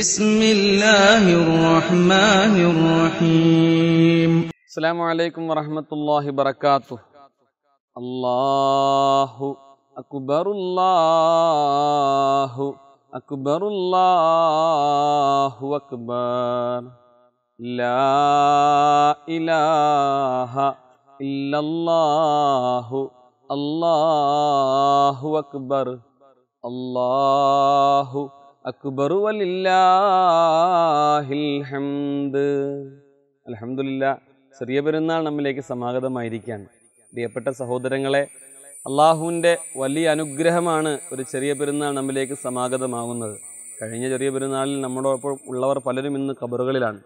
بسم الله الرحمن الرحيم السلام عليكم ورحمة الله وبركاته الله أكبر الله أكبر الله أكبر لا إله إلا الله الله أكبر الله അക്ബറു അലില്ലാഹിൽഹംദ് അലഹമുല്ല ചെറിയ പെരുന്നാൾ നമ്മിലേക്ക് സമാഗതമായിരിക്കാൻ പ്രിയപ്പെട്ട സഹോദരങ്ങളെ അള്ളാഹുവിൻ്റെ വലിയ അനുഗ്രഹമാണ് ഒരു ചെറിയ പെരുന്നാൾ നമ്മിലേക്ക് സമാഗതമാകുന്നത് കഴിഞ്ഞ ചെറിയ പെരുന്നാളിൽ നമ്മളോടൊപ്പം ഉള്ളവർ പലരും ഇന്ന് കബറുകളിലാണ്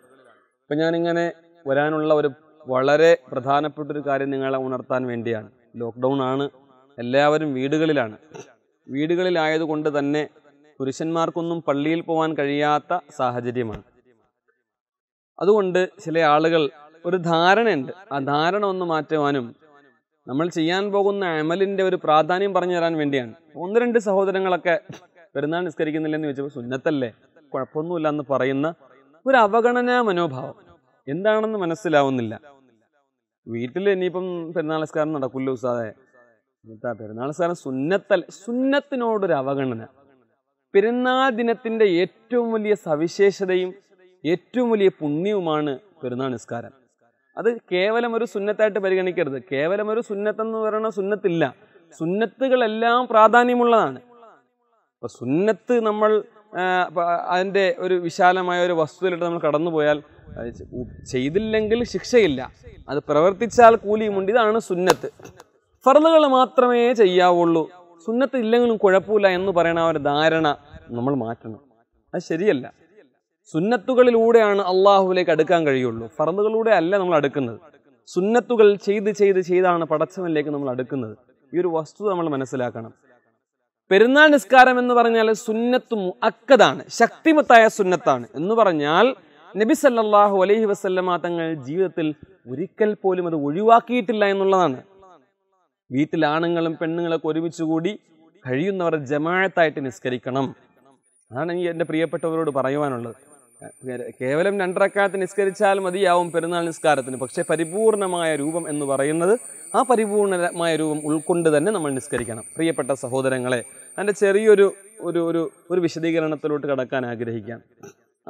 അപ്പം ഞാനിങ്ങനെ വരാനുള്ള ഒരു വളരെ പ്രധാനപ്പെട്ട ഒരു കാര്യം നിങ്ങളെ ഉണർത്താൻ വേണ്ടിയാണ് ലോക്ക്ഡൗൺ ആണ് എല്ലാവരും വീടുകളിലാണ് വീടുകളിലായതുകൊണ്ട് തന്നെ പുരുഷന്മാർക്കൊന്നും പള്ളിയിൽ പോകാൻ കഴിയാത്ത സാഹചര്യമാണ് അതുകൊണ്ട് ചില ആളുകൾ ഒരു ധാരണയുണ്ട് ആ ധാരണ ഒന്ന് മാറ്റുവാനും നമ്മൾ ചെയ്യാൻ പോകുന്ന അമലിൻ്റെ ഒരു പ്രാധാന്യം പറഞ്ഞു തരാൻ വേണ്ടിയാണ് ഒന്ന് രണ്ട് സഹോദരങ്ങളൊക്കെ പെരുന്നാൾ നിസ്കരിക്കുന്നില്ലെന്ന് ചോദിച്ചപ്പോൾ സുന്നത്തല്ലേ കുഴപ്പമൊന്നുമില്ല എന്ന് പറയുന്ന ഒരു അവഗണനാ മനോഭാവം എന്താണെന്ന് മനസ്സിലാവുന്നില്ല വീട്ടിൽ ഇനിയിപ്പം പെരുന്നാൾ നിസ്കാരം നടക്കില്ല ഉസാദെ പെരുന്നാൾ നിസ്കാരം സുന്നത്തൽ സുന്നത്തിനോടൊരു അവഗണന പെരുന്നാൾ ദിനത്തിൻ്റെ ഏറ്റവും വലിയ സവിശേഷതയും ഏറ്റവും വലിയ പുണ്യവുമാണ് പെരുന്നാൾ നിസ്കാരം അത് കേവലം ഒരു സുന്നത്തായിട്ട് പരിഗണിക്കരുത് കേവലം ഒരു സുന്നത്തെന്ന് പറയുന്ന സുന്നത്തില്ല സുന്നത്തുകളെല്ലാം പ്രാധാന്യമുള്ളതാണ് അപ്പോൾ സുന്നത്ത് നമ്മൾ അതിൻ്റെ ഒരു വിശാലമായ ഒരു വസ്തുവിലിട്ട് നമ്മൾ കടന്നുപോയാൽ ചെയ്തില്ലെങ്കിൽ ശിക്ഷയില്ല അത് പ്രവർത്തിച്ചാൽ കൂലിയുമുണ്ട് ഇതാണ് സുന്നത്ത് ഫറലുകൾ മാത്രമേ ചെയ്യാവുള്ളൂ സുന്നത്ത് ഇല്ലെങ്കിലും കുഴപ്പമില്ല എന്ന് പറയണ ആ ഒരു ധാരണ നമ്മൾ മാറ്റണം അത് ശരിയല്ല സുന്നത്തുകളിലൂടെയാണ് അള്ളാഹുവിലേക്ക് അടുക്കാൻ കഴിയുള്ളൂ ഫറന്നുകളിലൂടെ അല്ല നമ്മൾ അടുക്കുന്നത് സുന്നത്തുകൾ ചെയ്ത് ചെയ്ത് ചെയ്താണ് പടച്ചവനിലേക്ക് നമ്മൾ അടുക്കുന്നത് ഈ ഒരു വസ്തുത നമ്മൾ മനസ്സിലാക്കണം പെരുന്നാൾ നിസ്കാരം എന്ന് പറഞ്ഞാൽ സുന്നത്ത് അക്കതാണ് ശക്തിമത്തായ സുന്നത്താണ് എന്ന് പറഞ്ഞാൽ നബി സല്ലാഹു അലൈഹി വസല്ലമ തങ്ങൾ ജീവിതത്തിൽ ഒരിക്കൽ പോലും അത് ഒഴിവാക്കിയിട്ടില്ല എന്നുള്ളതാണ് വീട്ടിൽ ആണുങ്ങളും പെണ്ണുങ്ങളൊക്കെ ഒരുമിച്ച് കൂടി കഴിയുന്നവർ ജമാഴത്തായിട്ട് നിസ്കരിക്കണം അതാണ് എനിക്ക് എൻ്റെ പ്രിയപ്പെട്ടവരോട് പറയുവാനുള്ളത് കേവലം രണ്ടരക്കാലത്ത് നിസ്കരിച്ചാൽ മതിയാവും പെരുന്നാൾ നിസ്കാരത്തിന് പക്ഷേ പരിപൂർണമായ രൂപം എന്ന് പറയുന്നത് ആ പരിപൂർണമായ രൂപം ഉൾക്കൊണ്ട് തന്നെ നമ്മൾ നിസ്കരിക്കണം പ്രിയപ്പെട്ട സഹോദരങ്ങളെ എൻ്റെ ചെറിയൊരു ഒരു ഒരു ഒരു വിശദീകരണത്തിലോട്ട് കടക്കാൻ ആഗ്രഹിക്കാം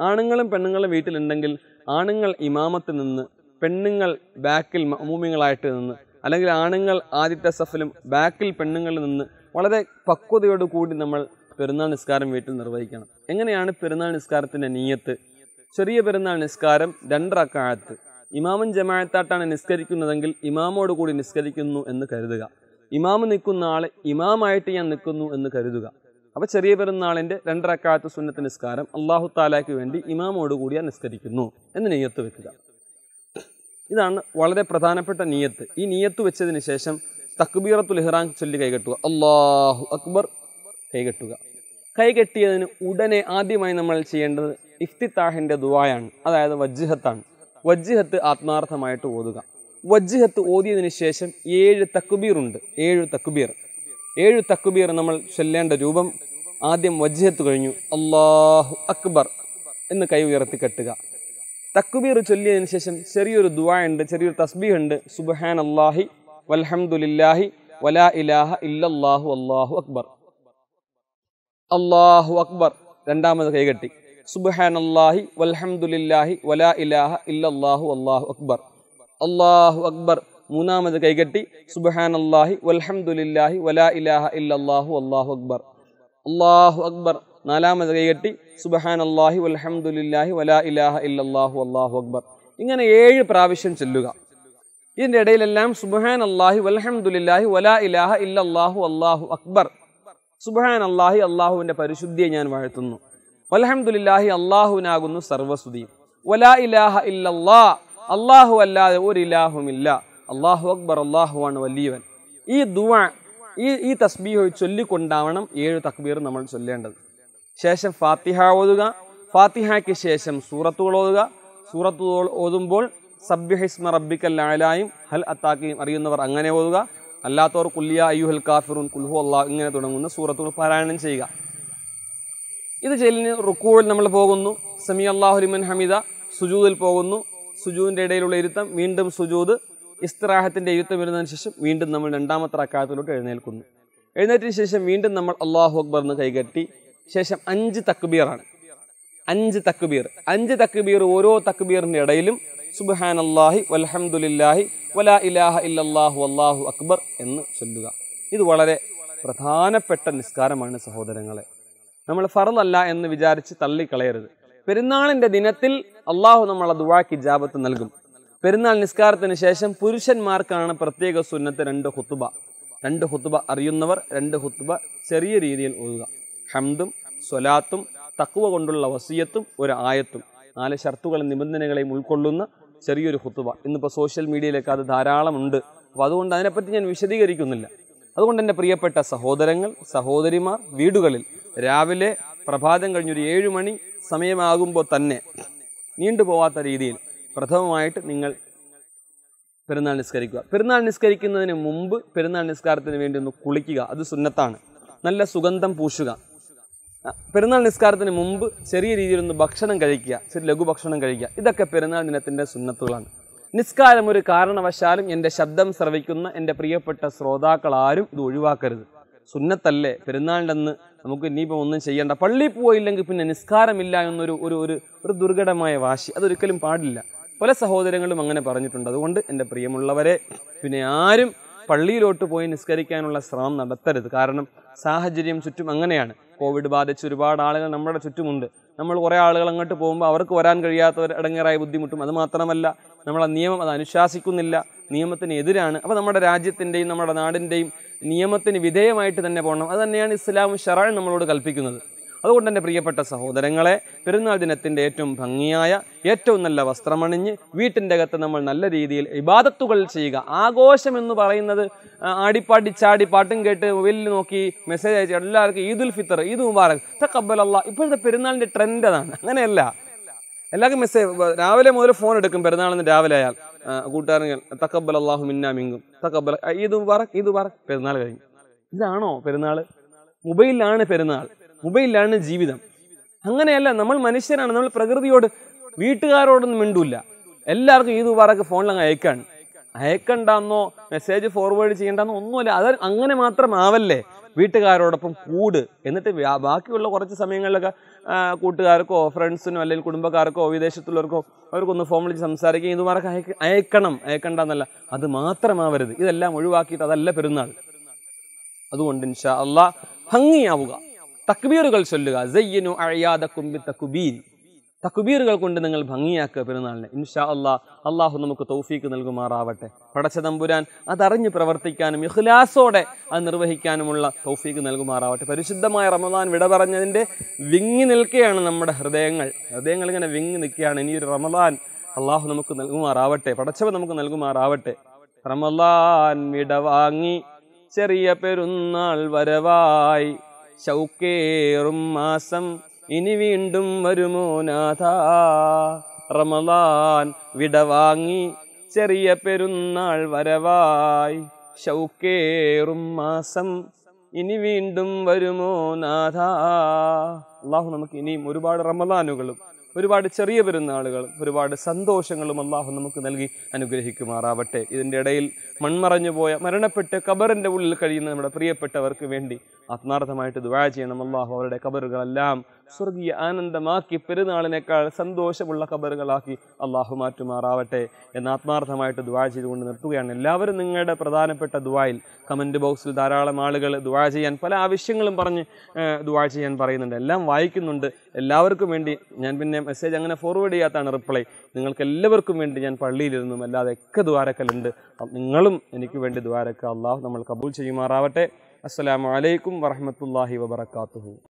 ആണുങ്ങളും പെണ്ണുങ്ങളും വീട്ടിലുണ്ടെങ്കിൽ ആണുങ്ങൾ ഇമാമത്ത് നിന്ന് പെണ്ണുങ്ങൾ ബാക്കിൽ മമൂമികളായിട്ട് നിന്ന് അല്ലെങ്കിൽ ആണുങ്ങൾ ആദ്യത്തെ സഫിലും ബാക്കിൽ പെണ്ണുങ്ങളിൽ നിന്ന് വളരെ പക്വതയോട് കൂടി നമ്മൾ പെരുന്നാൾ നിസ്കാരം വീട്ടിൽ നിർവഹിക്കണം എങ്ങനെയാണ് പെരുന്നാൾ നിസ്കാരത്തിൻ്റെ നീയത്ത് ചെറിയ പെരുന്നാൾ നിസ്കാരം രണ്ടറക്കാഴത്ത് ഇമാമും ജമാഴത്താട്ടാണ് നിസ്കരിക്കുന്നതെങ്കിൽ ഇമാമോട് കൂടി നിസ്കരിക്കുന്നു എന്ന് കരുതുക ഇമാമ് നിൽക്കുന്ന ആൾ ഇമാമായിട്ട് ഞാൻ നിൽക്കുന്നു എന്ന് കരുതുക അപ്പോൾ ചെറിയ പെരുന്നാളിൻ്റെ രണ്ടറക്കാഴത്ത് സുന്നത്ത് നിസ്കാരം അള്ളാഹു താലാക്ക് വേണ്ടി ഇമാമോട് കൂടിയാണ് നിസ്കരിക്കുന്നു എന്ന് നെയ്യത്ത് വെക്കുക ഇതാണ് വളരെ പ്രധാനപ്പെട്ട നീയത്ത് ഈ നീയത്ത് വെച്ചതിന് ശേഷം തക്ബീറത്തുൽ ഇഹ്റാം ചൊല്ലി കൈകെട്ടുക അള്ളാഹു അക്ബർ കൈകെട്ടുക കൈകെട്ടിയതിന് ഉടനെ ആദ്യമായി നമ്മൾ ചെയ്യേണ്ടത് ഇഫ്തിത്താഹിൻ്റെ ദുവായാണ് അതായത് വജ്ജിഹത്താണ് വജ്ജിഹത്ത് ആത്മാർത്ഥമായിട്ട് ഓതുക വജ്ജിഹത്ത് ഓതിയതിന് ശേഷം ഏഴ് തക്കുബീറുണ്ട് ഏഴ് തക്കുബീർ ഏഴ് തക്കുബീർ നമ്മൾ ചൊല്ലേണ്ട രൂപം ആദ്യം വജ്ജിഹത്ത് കഴിഞ്ഞു അള്ളാഹു അക്ബർ എന്ന് കൈ ഉയർത്തി കെട്ടുക തക്കുബീർ ചൊല്ലിയതിന് ശേഷം ചെറിയൊരു ദുവാ ഉണ്ട് ചെറിയൊരു തസ്ബീഹ് ഉണ്ട് സുബഹാൻ അള്ളാഹി വൽഹമുല്ലാഹി വലാ ഇലാഹ ഇല്ലാഹു അള്ളാഹു അക്ബർ അള്ളാഹു അക്ബർ രണ്ടാമത് കൈകെട്ടി സുബഹാൻ അള്ളാഹി വൽഹമുല്ലാഹി വലാ ഇലാഹ ഇല്ലാഹു അള്ളാഹു അക്ബർ അള്ളാഹു അക്ബർ മൂന്നാമത് കൈകെട്ടി സുബഹാൻ അള്ളാഹി വൽഹമുല്ലാഹി വലാ ഇലാഹ ഇല്ലാഹു അള്ളാഹു അക്ബർ അള്ളാഹു അക്ബർ നാലാമത് കൈകെട്ടി സുബഹാനല്ലാഹി വൽഹംദുലില്ലാഹി വലാ ഇലാഹ ഇല്ലാഹു അള്ളാഹു അക്ബർ ഇങ്ങനെ ഏഴ് പ്രാവശ്യം ചെല്ലുക ഇതിൻ്റെ ഇടയിലെല്ലാം സുബഹാൻ അള്ളാഹി വലാ ഇലാഹ ഇല്ലാഹു അള്ളാഹു അക്ബർ സുബഹാൻ അള്ളാഹി അള്ളാഹുവിൻ്റെ പരിശുദ്ധിയെ ഞാൻ വാഴ്ത്തുന്നു വൽഹംദുലില്ലാഹി അള്ളാഹുവിനാകുന്നു സർവസ്തുതിയും വലാ ഇലാഹ ഇല്ലല്ലാഹ് അള്ളാഹു അല്ലാതെ ഒരു ഇലാഹുമില്ല അള്ളാഹു അക്ബർ അള്ളാഹുവാണ് വലിയവൻ ഈ ദുവാ ഈ ഈ തസ്ബീഹ് ചൊല്ലിക്കൊണ്ടാവണം ഏഴ് തക്ബീർ നമ്മൾ ചൊല്ലേണ്ടത് ശേഷം ഫാത്തിഹ ഓതുക ഫാത്തിഹയ്ക്ക് ശേഷം സൂറത്തുകൾ ഓതുക സൂറത്തുകൾ ഓതുമ്പോൾ സബ്യഹിസ്മ റബ്ബിക്കൽ ആലായും ഹൽ അത്താക്കിയും അറിയുന്നവർ അങ്ങനെ ഓതുക അല്ലാത്തവർ കുല്യ അയ്യുഹൽ കാഫിറുൻ കുൽഹു അള്ളാഹ് ഇങ്ങനെ തുടങ്ങുന്ന സൂറത്തുകൾ പാരായണം ചെയ്യുക ഇത് ചെല്ലിന് റുക്കൂവിൽ നമ്മൾ പോകുന്നു സമി അള്ളാഹുലിമൻ ഹമിദ സുജൂദിൽ പോകുന്നു സുജൂദിൻ്റെ ഇടയിലുള്ള ഇരുത്തം വീണ്ടും സുജൂദ് ഇസ്തരാഹത്തിൻ്റെ ഇരുത്തം വരുന്നതിന് ശേഷം വീണ്ടും നമ്മൾ രണ്ടാമത്തെ അക്കാലത്തിലോട്ട് എഴുന്നേൽക്കുന്നു എഴുന്നേറ്റിന് ശേഷം വീണ്ടും നമ്മൾ അള്ളാഹു അക്ബർ എന്ന് കൈകെട്ടി ശേഷം അഞ്ച് തക്ബീറാണ് അഞ്ച് തക്ബീർ അഞ്ച് തക്ബീർ ഓരോ തക്ബീറിൻ്റെ ഇടയിലും സുബഹാൻ അള്ളാഹി വലഹമുല്ലാഹി വലാ ഇലാഹ ഇല്ലാഹു അള്ളാഹു അക്ബർ എന്ന് ചൊല്ലുക ഇത് വളരെ പ്രധാനപ്പെട്ട നിസ്കാരമാണ് സഹോദരങ്ങളെ നമ്മൾ ഫറലല്ല എന്ന് വിചാരിച്ച് തള്ളിക്കളയരുത് പെരുന്നാളിൻ്റെ ദിനത്തിൽ അള്ളാഹു അത് വാക്കി ജാപത്ത് നൽകും പെരുന്നാൾ നിസ്കാരത്തിന് ശേഷം പുരുഷന്മാർക്കാണ് പ്രത്യേക സുന്നത്ത് രണ്ട് ഹുത്തുബ രണ്ട് ഹുത്തുബ അറിയുന്നവർ രണ്ട് ഹുത്തുബ ചെറിയ രീതിയിൽ ഒഴുകുക ഹംദും സ്വലാത്തും തക്കുവ കൊണ്ടുള്ള വസീയത്തും ഒരു ആയത്തും നാല് ഷർത്തുകളും നിബന്ധനകളെയും ഉൾക്കൊള്ളുന്ന ചെറിയൊരു ഹുത്തുവ ഇന്നിപ്പോൾ സോഷ്യൽ മീഡിയയിലൊക്കെ അത് ധാരാളം ഉണ്ട് അപ്പോൾ അതുകൊണ്ട് അതിനെപ്പറ്റി ഞാൻ വിശദീകരിക്കുന്നില്ല അതുകൊണ്ട് എൻ്റെ പ്രിയപ്പെട്ട സഹോദരങ്ങൾ സഹോദരിമാർ വീടുകളിൽ രാവിലെ പ്രഭാതം കഴിഞ്ഞൊരു ഏഴ് മണി സമയമാകുമ്പോൾ തന്നെ നീണ്ടുപോവാത്ത രീതിയിൽ പ്രഥമമായിട്ട് നിങ്ങൾ പെരുന്നാൾ നിസ്കരിക്കുക പെരുന്നാൾ നിസ്കരിക്കുന്നതിന് മുമ്പ് പെരുന്നാൾ നിസ്കാരത്തിന് വേണ്ടി ഒന്ന് കുളിക്കുക അത് സുന്നത്താണ് നല്ല സുഗന്ധം പൂശുക പെരുന്നാൾ നിസ്കാരത്തിന് മുമ്പ് ചെറിയ രീതിയിലൊന്ന് ഭക്ഷണം കഴിക്കുക ചെറിയ ലഘുഭക്ഷണം കഴിക്കുക ഇതൊക്കെ പെരുന്നാൾ ദിനത്തിൻ്റെ സുന്നത്തുകളാണ് നിസ്കാരം ഒരു കാരണവശാലും എൻ്റെ ശബ്ദം ശ്രവിക്കുന്ന എൻ്റെ പ്രിയപ്പെട്ട ശ്രോതാക്കൾ ആരും ഇത് ഒഴിവാക്കരുത് സുന്നത്തല്ലേ പെരുന്നാളിൻ്റെന്ന് നമുക്ക് ഇനിയിപ്പോൾ ഒന്നും ചെയ്യേണ്ട പള്ളിയിൽ പോയില്ലെങ്കിൽ പിന്നെ നിസ്കാരമില്ല എന്നൊരു ഒരു ഒരു ഒരു ദുർഘടമായ വാശി അതൊരിക്കലും പാടില്ല പല സഹോദരങ്ങളും അങ്ങനെ പറഞ്ഞിട്ടുണ്ട് അതുകൊണ്ട് എൻ്റെ പ്രിയമുള്ളവരെ പിന്നെ ആരും പള്ളിയിലോട്ട് പോയി നിസ്കരിക്കാനുള്ള ശ്രമം നടത്തരുത് കാരണം സാഹചര്യം ചുറ്റും അങ്ങനെയാണ് കോവിഡ് ബാധിച്ച് ഒരുപാട് ആളുകൾ നമ്മുടെ ചുറ്റുമുണ്ട് നമ്മൾ കുറേ ആളുകൾ അങ്ങോട്ട് പോകുമ്പോൾ അവർക്ക് വരാൻ കഴിയാത്തവർ ഇടങ്ങേറായി ബുദ്ധിമുട്ടും അത് മാത്രമല്ല നമ്മളെ നിയമം അത് അനുശാസിക്കുന്നില്ല നിയമത്തിന് എതിരാണ് അപ്പോൾ നമ്മുടെ രാജ്യത്തിൻ്റെയും നമ്മുടെ നാടിൻ്റെയും നിയമത്തിന് വിധേയമായിട്ട് തന്നെ പോകണം അത് തന്നെയാണ് ഇസ്ലാം ഷറാൻ നമ്മളോട് കൽപ്പിക്കുന്നത് അതുകൊണ്ട് തന്നെ പ്രിയപ്പെട്ട സഹോദരങ്ങളെ പെരുന്നാൾ ദിനത്തിൻ്റെ ഏറ്റവും ഭംഗിയായ ഏറ്റവും നല്ല വസ്ത്രമണിഞ്ഞ് വീട്ടിൻ്റെ അകത്ത് നമ്മൾ നല്ല രീതിയിൽ ഇബാദത്തുകൾ ചെയ്യുക ആഘോഷം എന്ന് പറയുന്നത് ആടിപ്പാടി ചാടി പാട്ടും കേട്ട് മൊബൈലിൽ നോക്കി മെസ്സേജ് അയച്ചു എല്ലാവർക്കും ഈദുൽ ഫിത്തർ ഈദ് മുബാറക് തക്കബലല്ല ഇപ്പോഴത്തെ പെരുന്നാളിൻ്റെ ട്രെൻഡ് അതാണ് അങ്ങനെയല്ല എല്ലാവർക്കും മെസ്സേജ് രാവിലെ മുതൽ ഫോൺ എടുക്കും പെരുന്നാളിന് രാവിലെ അയാൾ കൂട്ടുകാരങ്ങൾ തക്കബൽ അള്ളാഹു മിന്നാ മിങ്കും തക്കബൽ ഈദ് മുബാറക് ഈദ് മുബാറക് പെരുന്നാൾ കഴിഞ്ഞു ഇതാണോ പെരുന്നാൾ മൊബൈലിലാണ് പെരുന്നാൾ മൊബൈലിലാണ് ജീവിതം അങ്ങനെയല്ല നമ്മൾ മനുഷ്യരാണ് നമ്മൾ പ്രകൃതിയോട് വീട്ടുകാരോടൊന്നും മിണ്ടൂല്ല എല്ലാവർക്കും ഈ മുബാറക്ക് ഫോണിലങ്ങ് അയക്കാണ് അയക്കണ്ടെന്നോ മെസ്സേജ് ഫോർവേഡ് ചെയ്യണ്ടെന്നോ ഒന്നുമില്ല അത് അങ്ങനെ മാത്രം ആവല്ലേ വീട്ടുകാരോടൊപ്പം കൂട് എന്നിട്ട് ബാക്കിയുള്ള കുറച്ച് സമയങ്ങളിലൊക്കെ കൂട്ടുകാർക്കോ ഫ്രണ്ട്സിനോ അല്ലെങ്കിൽ കുടുംബക്കാർക്കോ വിദേശത്തുള്ളവർക്കോ അവർക്കൊന്ന് ഫോൺ വിളിച്ച് സംസാരിക്കുകയും ഇതുമാർക്ക് അയക്ക അയക്കണം അയക്കണ്ടെന്നല്ല അത് മാത്രമാവരുത് ഇതെല്ലാം ഒഴിവാക്കിയിട്ട് അതല്ല പെരുന്നാൾ അതുകൊണ്ട് ഇൻഷാ അള്ളാഹ് ഭംഗിയാവുക തക്ബീറുകൾ ചൊല്ലുക സയ്യനു അഴിയാതെ കുമ്പി തക്കുബീൻ തക്കുബീറുകൾ കൊണ്ട് നിങ്ങൾ ഭംഗിയാക്കുക പെരുന്നാളിനെ ഇൻഷാ അള്ളാ അള്ളാഹു നമുക്ക് തൗഫീക്ക് നൽകുമാറാവട്ടെ പടച്ച തമ്പുരാൻ അതറിഞ്ഞ് പ്രവർത്തിക്കാനും ഇഖ്ലാസോടെ അത് നിർവഹിക്കാനുമുള്ള തൗഫീക്ക് നൽകുമാറാവട്ടെ പരിശുദ്ധമായ റമദാൻ വിട പറഞ്ഞതിൻ്റെ വിങ്ങി നിൽക്കുകയാണ് നമ്മുടെ ഹൃദയങ്ങൾ ഹൃദയങ്ങൾ ഇങ്ങനെ വിങ്ങി നിൽക്കുകയാണ് ഇനി റമദാൻ അള്ളാഹു നമുക്ക് നൽകുമാറാവട്ടെ പടച്ചവ നമുക്ക് നൽകുമാറാവട്ടെ റമദാൻ വിട വാങ്ങി ചെറിയ പെരുന്നാൾ വരവായി ശൗക്കേറും മാസം ഇനി വീണ്ടും വരുമോ നാഥ റമലാൻ വിടവാങ്ങി ചെറിയ പെരുന്നാൾ വരവായി ശൗക്കേറും മാസം ഇനി വീണ്ടും വരുമോ നാഥ അള്ളാഹു നമുക്ക് ഇനിയും ഒരുപാട് റമലാനുകളും ഒരുപാട് ചെറിയ പെരുന്നാളുകൾ ഒരുപാട് സന്തോഷങ്ങളും അള്ളാഹു നമുക്ക് നൽകി അനുഗ്രഹിക്കുമാറാവട്ടെ ഇതിൻ്റെ ഇടയിൽ മൺമറഞ്ഞു പോയ മരണപ്പെട്ട് കബറിൻ്റെ ഉള്ളിൽ കഴിയുന്ന നമ്മുടെ പ്രിയപ്പെട്ടവർക്ക് വേണ്ടി ആത്മാർത്ഥമായിട്ട് ദുവാ ചെയ്യണം അള്ളാഹു അവരുടെ കബറുകളെല്ലാം സ്വർഗീയ ആനന്ദമാക്കി പെരുന്നാളിനേക്കാൾ സന്തോഷമുള്ള കബറുകളാക്കി അള്ളാഹു മാറ്റുമാറാവട്ടെ എന്ന് ആത്മാർത്ഥമായിട്ട് ദുവാ ചെയ്തുകൊണ്ട് നിർത്തുകയാണ് എല്ലാവരും നിങ്ങളുടെ പ്രധാനപ്പെട്ട ദുവായിൽ കമൻറ്റ് ബോക്സിൽ ധാരാളം ആളുകൾ ദുവാ ചെയ്യാൻ പല ആവശ്യങ്ങളും പറഞ്ഞ് ദുവാ ചെയ്യാൻ പറയുന്നുണ്ട് എല്ലാം വായിക്കുന്നുണ്ട് എല്ലാവർക്കും വേണ്ടി ഞാൻ പിന്നെ മെസ്സേജ് അങ്ങനെ ഫോർവേഡ് ചെയ്യാത്തതാണ് റിപ്ലൈ നിങ്ങൾക്ക് എല്ലാവർക്കും വേണ്ടി ഞാൻ പള്ളിയിലിരുന്നും അല്ലാതെ ഒക്കെ ദ്വാരക്കലുണ്ട് നിങ്ങളും എനിക്ക് വേണ്ടി ദ്വാരക്ക അള്ളാഹു നമ്മൾ കബൂൽ ചെയ്യുമാറാവട്ടെ അസ്സാം വലൈക്കും വറഹമത്തല്ലാഹി വബർക്കാത്തു